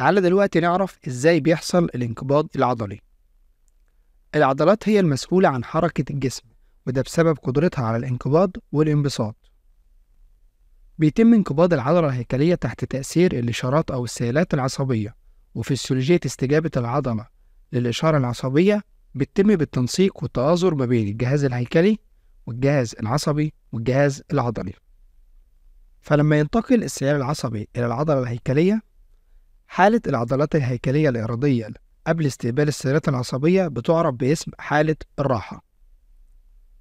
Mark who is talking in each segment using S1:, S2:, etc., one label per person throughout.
S1: تعالى دلوقتي نعرف إزاي بيحصل الانقباض العضلي العضلات هي المسؤولة عن حركة الجسم وده بسبب قدرتها على الانقباض والانبساط بيتم انقباض العضلة الهيكلية تحت تأثير الإشارات أو السيالات العصبية وفسيولوجية استجابة العضلة للإشارة العصبية بتتم بالتنسيق والتآزر ما بين الجهاز الهيكلي والجهاز العصبي والجهاز العضلي فلما ينتقل السيال العصبي إلى العضلة الهيكلية حالة العضلات الهيكلية الإرادية قبل استقبال السيرات العصبية بتعرف باسم حالة الراحة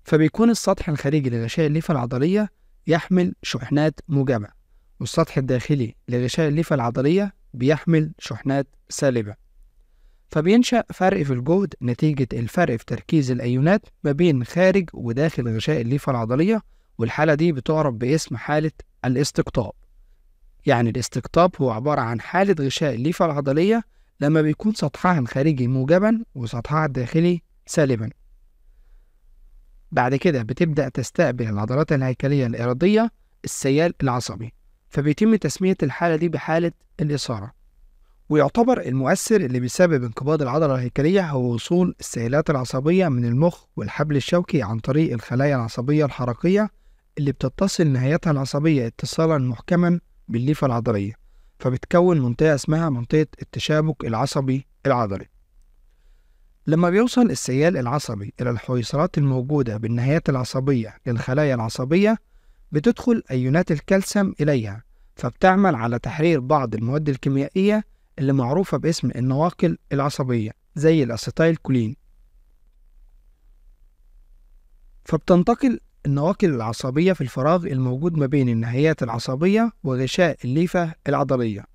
S1: فبيكون السطح الخارجي لغشاء الليفة العضلية يحمل شحنات موجبة والسطح الداخلي لغشاء الليفة العضلية بيحمل شحنات سالبة فبينشأ فرق في الجهد نتيجة الفرق في تركيز الأيونات ما بين خارج وداخل غشاء الليفة العضلية والحالة دي بتعرف باسم حالة الاستقطاب يعني الاستقطاب هو عبارة عن حالة غشاء الليفة العضلية لما بيكون سطحها الخارجي موجبا وسطحها الداخلي سالبا بعد كده بتبدأ تستقبل العضلات الهيكلية الإرادية السيال العصبي فبيتم تسمية الحالة دي بحالة الإثارة ويعتبر المؤثر اللي بيسبب انقباض العضلة الهيكلية هو وصول السيالات العصبية من المخ والحبل الشوكي عن طريق الخلايا العصبية الحركية اللي بتتصل نهايتها العصبية اتصالا محكما بالليفة العضلية فبتكون منطقة اسمها منطقة التشابك العصبي العضلي لما بيوصل السيال العصبي إلى الحويصلات الموجودة بالنهايات العصبية للخلايا العصبية بتدخل أيونات الكالسيوم إليها فبتعمل على تحرير بعض المواد الكيميائية اللي معروفة باسم النواقل العصبية زي الأسيتايل كولين فبتنتقل النواقل العصبية في الفراغ الموجود ما بين النهايات العصبية وغشاء الليفة العضلية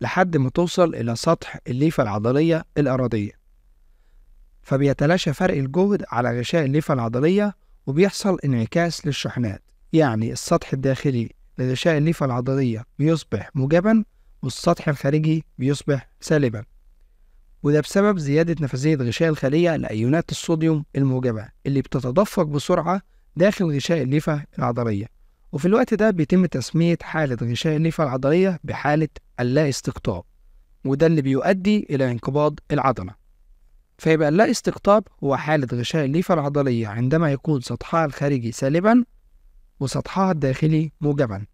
S1: لحد ما توصل إلى سطح الليفة العضلية الأراضية فبيتلاشى فرق الجهد على غشاء الليفة العضلية وبيحصل انعكاس للشحنات يعني السطح الداخلي لغشاء الليفة العضلية بيصبح موجبا والسطح الخارجي بيصبح سالبا وده بسبب زيادة نفاذية غشاء الخلية لأيونات الصوديوم الموجبة اللي بتتدفق بسرعة داخل غشاء الليفة العضلية وفي الوقت ده بيتم تسمية حالة غشاء الليفة العضلية بحالة اللا استقطاب وده اللي بيؤدي إلى انقباض العضلة فيبقى اللا استقطاب هو حالة غشاء الليفة العضلية عندما يكون سطحها الخارجي سالبا وسطحها الداخلي موجبا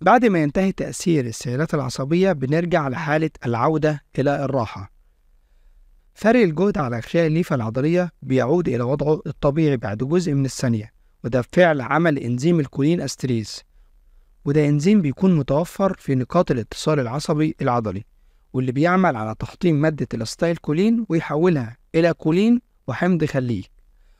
S1: بعد ما ينتهي تأثير السيالات العصبية بنرجع لحالة العودة إلى الراحة فرق الجهد على أغشاء الليفة العضلية بيعود إلى وضعه الطبيعي بعد جزء من الثانية وده بفعل عمل إنزيم الكولين أستريز وده إنزيم بيكون متوفر في نقاط الاتصال العصبي العضلي واللي بيعمل على تحطيم مادة الأستايل كولين ويحولها إلى كولين وحمض خليك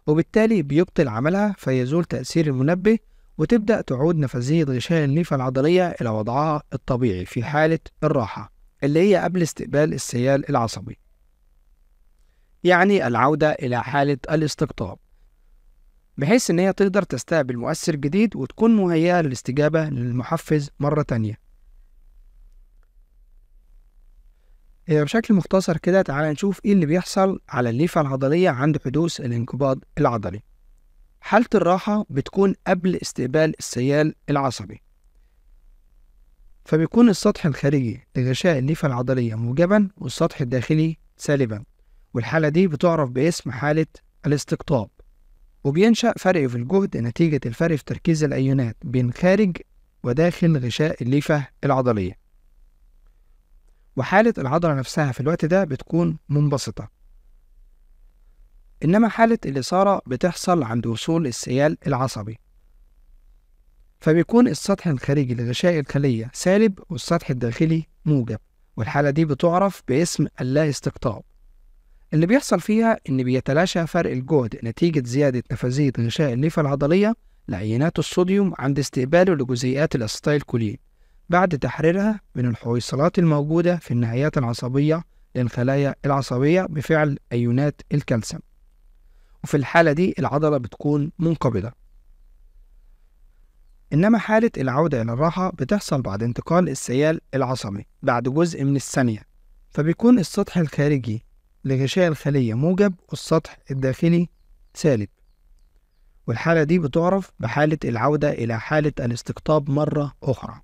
S1: وبالتالي بيبطل عملها فيزول تأثير المنبه وتبدأ تعود نفسية غشاء الليفة العضلية إلى وضعها الطبيعي في حالة الراحة اللي هي قبل استقبال السيال العصبي يعني العودة إلى حالة الاستقطاب بحيث إن هي تقدر تستقبل مؤثر جديد وتكون مهيئة للاستجابة للمحفز مرة تانية آه، بشكل مختصر كده تعالى نشوف ايه اللي بيحصل على الليفة العضلية عند حدوث الانقباض العضلي حالة الراحة بتكون قبل استقبال السيال العصبي فبيكون السطح الخارجي لغشاء الليفة العضلية موجبا والسطح الداخلي سالبا والحالة دي بتعرف باسم حالة الاستقطاب وبينشأ فرق في الجهد نتيجة الفرق في تركيز الأيونات بين خارج وداخل غشاء الليفة العضلية وحالة العضلة نفسها في الوقت ده بتكون منبسطة إنما حالة الإثارة بتحصل عند وصول السيال العصبي فبيكون السطح الخارجي لغشاء الخلية سالب والسطح الداخلي موجب والحالة دي بتعرف باسم اللا استقطاب اللي بيحصل فيها إن بيتلاشى فرق الجهد نتيجة زيادة نفاذية غشاء الليفة العضلية لعينات الصوديوم عند استقباله لجزيئات الأستايل كولين بعد تحريرها من الحويصلات الموجودة في النهايات العصبية للخلايا العصبية بفعل أيونات الكالسيوم وفي الحالة دي العضلة بتكون منقبضة إنما حالة العودة إلى الراحة بتحصل بعد انتقال السيال العصبي بعد جزء من الثانية فبيكون السطح الخارجي لغشاء الخلية موجب والسطح الداخلي سالب والحالة دي بتعرف بحالة العودة إلى حالة الاستقطاب مرة أخرى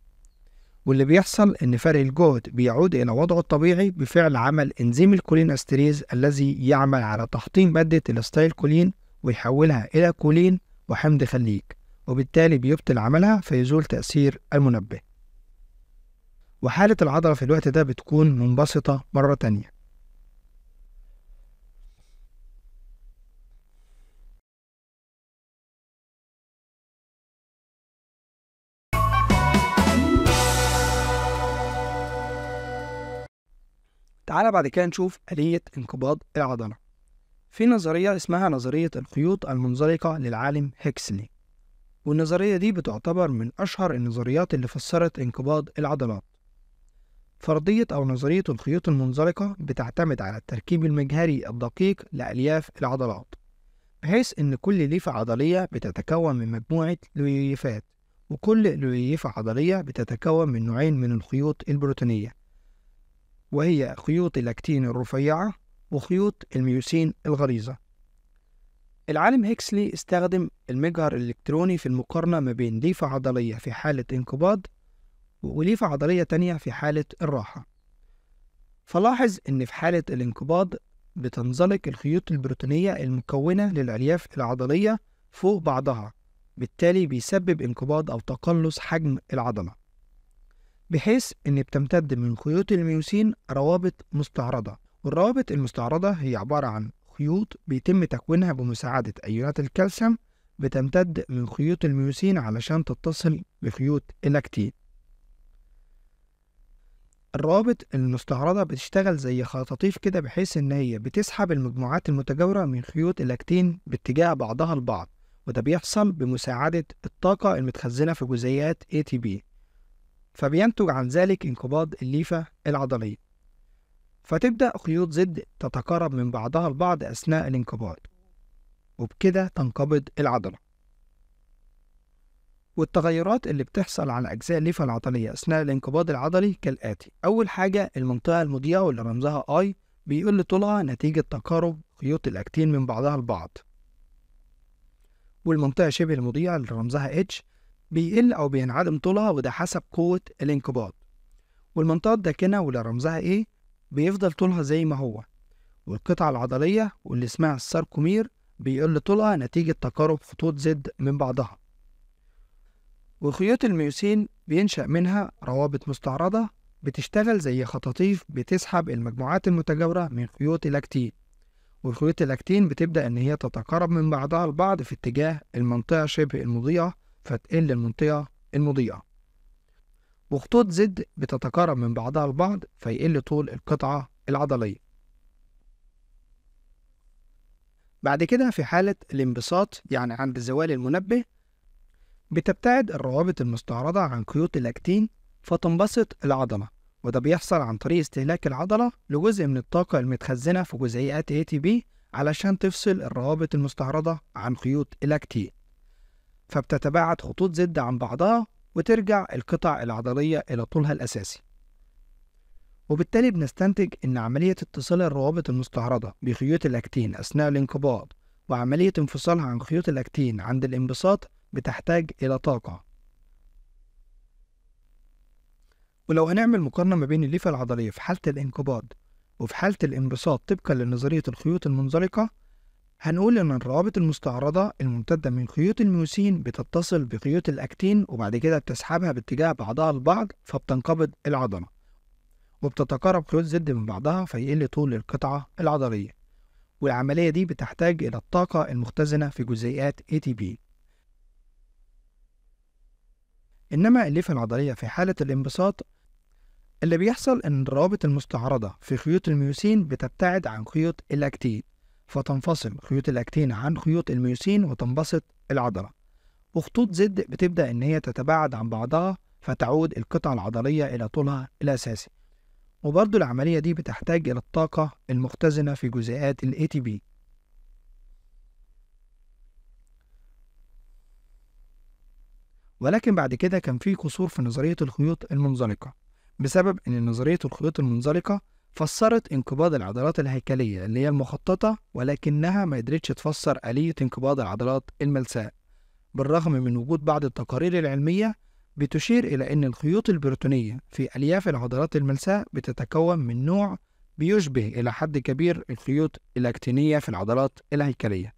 S1: واللي بيحصل إن فرق الجهد بيعود إلى وضعه الطبيعي بفعل عمل إنزيم الكولين أستريز الذي يعمل على تحطيم مادة الستايلكولين ويحولها إلى كولين وحمض خليك وبالتالي بيبطل عملها فيزول تأثير المنبه وحالة العضلة في الوقت ده بتكون منبسطة مرة تانية تعال بعد كده نشوف آلية انقباض العضلة في نظرية اسمها نظرية الخيوط المنزلقة للعالم هيكسلي والنظرية دي بتعتبر من أشهر النظريات اللي فسرت انقباض العضلات فرضية أو نظرية الخيوط المنزلقة بتعتمد على التركيب المجهري الدقيق لألياف العضلات بحيث إن كل ليفة عضلية بتتكون من مجموعة لويفات وكل لويفة عضلية بتتكون من نوعين من الخيوط البروتينية وهي خيوط اللاكتين الرفيعة وخيوط الميوسين الغليظة العالم هيكسلي استخدم المجهر الإلكتروني في المقارنة ما بين ليفة عضلية في حالة انقباض وليفة عضلية تانية في حالة الراحة فلاحظ إن في حالة الانقباض بتنزلق الخيوط البروتينية المكونة للألياف العضلية فوق بعضها بالتالي بيسبب انقباض أو تقلص حجم العضلة بحيث إن بتمتد من خيوط الميوسين روابط مستعرضة والروابط المستعرضة هي عبارة عن خيوط بيتم تكوينها بمساعدة أيونات الكالسيوم بتمتد من خيوط الميوسين علشان تتصل بخيوط اللاكتين الروابط المستعرضة بتشتغل زي خطاطيف كده بحيث إن هي بتسحب المجموعات المتجاورة من خيوط اللاكتين باتجاه بعضها البعض وده بيحصل بمساعدة الطاقة المتخزنة في جزيئات ATP فبينتج عن ذلك انقباض الليفة العضلية فتبدأ خيوط زد تتقارب من بعضها البعض أثناء الانقباض وبكده تنقبض العضلة والتغيرات اللي بتحصل على أجزاء الليفة العضلية أثناء الانقباض العضلي كالآتي أول حاجة المنطقة المضيئة واللي رمزها I بيقل طولها نتيجة تقارب خيوط الأكتين من بعضها البعض والمنطقة شبه المضيئة اللي رمزها H بيقل أو بينعدم طولها وده حسب قوة الانقباض والمنطقة الداكنة واللي رمزها إيه بيفضل طولها زي ما هو والقطعة العضلية واللي اسمها الساركومير بيقل طولها نتيجة تقارب خطوط زد من بعضها وخيوط الميوسين بينشأ منها روابط مستعرضة بتشتغل زي خطاطيف بتسحب المجموعات المتجاورة من خيوط الأكتين والخيوط الأكتين بتبدأ إن هي تتقارب من بعضها البعض في اتجاه المنطقة شبه المضيئة فتقل المنطقة المضيئة وخطوط زد بتتقارب من بعضها البعض فيقل طول القطعة العضلية بعد كده في حالة الانبساط يعني عند زوال المنبه بتبتعد الروابط المستعرضة عن قيود اللاكتين فتنبسط العضلة وده بيحصل عن طريق استهلاك العضلة لجزء من الطاقة المتخزنة في جزيئات ATP علشان تفصل الروابط المستعرضة عن خيوط اللاكتين فبتتباعد خطوط زد عن بعضها وترجع القطع العضلية إلى طولها الأساسي وبالتالي بنستنتج إن عملية اتصال الروابط المستعرضة بخيوط الأكتين أثناء الانقباض وعملية انفصالها عن خيوط الأكتين عند الانبساط بتحتاج إلى طاقة ولو هنعمل مقارنة ما بين الليفة العضلية في حالة الانقباض وفي حالة الانبساط طبقا لنظرية الخيوط المنزلقة هنقول إن الروابط المستعرضة الممتدة من خيوط الميوسين بتتصل بخيوط الأكتين وبعد كده بتسحبها باتجاه بعضها البعض فبتنقبض العضلة وبتتقارب خيوط زد من بعضها فيقل طول القطعة العضلية والعملية دي بتحتاج إلى الطاقة المختزنة في جزيئات ATP إنما الليفة العضلية في حالة الانبساط اللي بيحصل إن الروابط المستعرضة في خيوط الميوسين بتبتعد عن خيوط الأكتين فتنفصل خيوط الأكتين عن خيوط الميوسين وتنبسط العضلة وخطوط زد بتبدأ إن هي تتباعد عن بعضها فتعود القطع العضلية إلى طولها الأساسي وبرضو العملية دي بتحتاج إلى الطاقة المختزنة في جزيئات الـ ATP ولكن بعد كده كان في قصور في نظرية الخيوط المنزلقة بسبب إن نظرية الخيوط المنزلقة فسرت انقباض العضلات الهيكلية اللي هي المخططة ولكنها ما قدرتش تفسر آلية انقباض العضلات الملساء بالرغم من وجود بعض التقارير العلمية بتشير إلى أن الخيوط البروتونية في ألياف العضلات الملساء بتتكون من نوع بيشبه إلى حد كبير الخيوط الأكتينية في العضلات الهيكلية